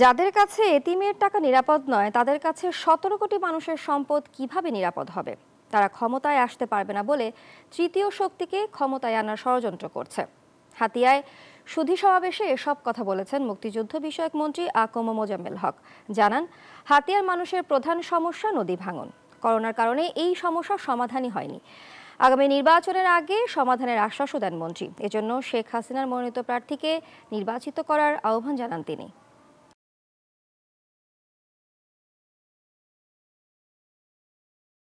যাদের কাছে এতিমের টাকা নিরাপদ নয় তাদের কাছে সতেরো কোটি মানুষের সম্পদ কিভাবে নিরাপদ হবে তারা ক্ষমতায় আসতে পারবে না বলে তৃতীয় শক্তিকে ক্ষমতায় আনার ষড়যন্ত্র করছে হাতিয়ায় সুধী সমাবেশে এসব কথা বলেছেন মুক্তিযুদ্ধ বিষয়ক মন্ত্রী আকম মোজাম্মেল হক জানান হাতিয়ার মানুষের প্রধান সমস্যা নদী ভাঙন করোনার কারণে এই সমস্যার সমাধানই হয়নি আগামী নির্বাচনের আগে সমাধানের আশ্বাসও দেন মন্ত্রী এজন্য শেখ হাসিনার মনোনীত প্রার্থীকে নির্বাচিত করার আহ্বান জানান তিনি